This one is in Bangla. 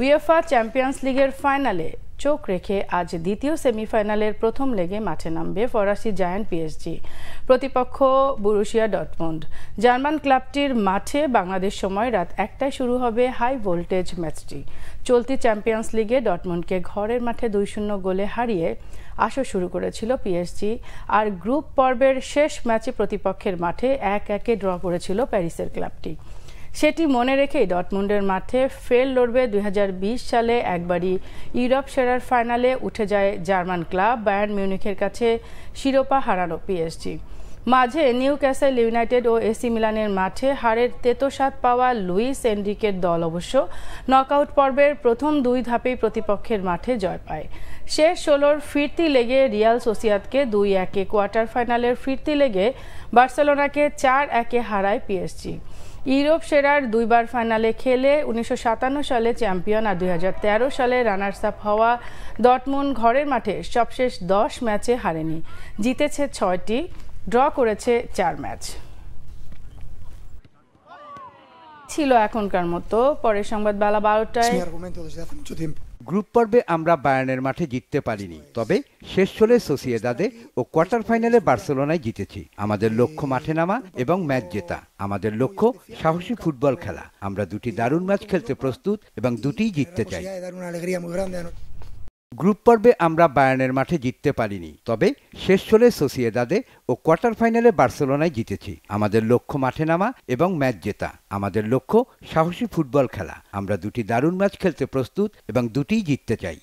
উয়েফা চ্যাম্পিয়ন্স লিগের ফাইনালে চোখ রেখে আজ দ্বিতীয় সেমিফাইনালের প্রথম লেগে মাঠে নামবে ফরাসি জায়ান্ট পিএসজি প্রতিপক্ষ বুরুশিয়া ডটমন্ড জার্মান ক্লাবটির মাঠে বাংলাদেশ সময় রাত একটায় শুরু হবে হাই ভোল্টেজ ম্যাচটি চলতি চ্যাম্পিয়ন্স লিগে ডটমন্ডকে ঘরের মাঠে দুই শূন্য গোলে হারিয়ে আসর শুরু করেছিল পিএসজি আর গ্রুপ পর্বের শেষ ম্যাচে প্রতিপক্ষের মাঠে এক একে ড্র করেছিল প্যারিসের ক্লাবটি সেটি মনে রেখেই ডটমুন্ডের মাঠে ফেল লড়বে দুই সালে একবারই ইউরোপ সেরার ফাইনালে উঠে যায় জার্মান ক্লাব বায়ার্ন মিউনিখের কাছে শিরোপা হারানো পিএসজি মাঝে নিউ ক্যাসেল ইউনাইটেড ও এসি মিলানের মাঠে হারের তেতোস্বাদ পাওয়া লুইস এন্ড্রিকের দল অবশ্য নকআউট পর্বের প্রথম দুই ধাপেই প্রতিপক্ষের মাঠে জয় পায় শেষ ষোলোর ফিরতি লেগে রিয়াল সোসিয়াতকে দুই একে কোয়ার্টার ফাইনালের ফিরতি লেগে বার্সেলোনাকে চার একে হারায় পিএসজি ইউরোপ সেরার দুইবার ফাইনালে খেলে উনিশশো সালে চ্যাম্পিয়ন আর দুই সালে রানার্স আপ হওয়া ডটমুন ঘরের মাঠে সবশেষ দশ ম্যাচে হারেনি জিতেছে ছয়টি ড্র করেছে চার ম্যাচ ছিল এখনকার মতো পরে সংবাদ বেলা বারোটায় গ্রুপ পর্বে আমরা বায়ানের মাঠে জিততে পারিনি তবে শেষ ষোলে সোসিয়েদাদে ও কোয়ার্টার ফাইনালে বার্সেলোনায় জিতেছি আমাদের লক্ষ্য মাঠে নামা এবং ম্যাচ জেতা আমাদের লক্ষ্য সাহসী ফুটবল খেলা আমরা দুটি দারুণ ম্যাচ খেলতে প্রস্তুত এবং দুটিই জিততে চাই গ্রুপ পর্বে আমরা বায়ানের মাঠে জিততে পারিনি তবে শেষ চলে সোসিয়েদাদে ও কোয়ার্টার ফাইনালে বার্সেলোনায় জিতেছি আমাদের লক্ষ্য মাঠে নামা এবং ম্যাচ জেতা আমাদের লক্ষ্য সাহসী ফুটবল খেলা আমরা দুটি দারুণ ম্যাচ খেলতে প্রস্তুত এবং দুটিই জিততে চাই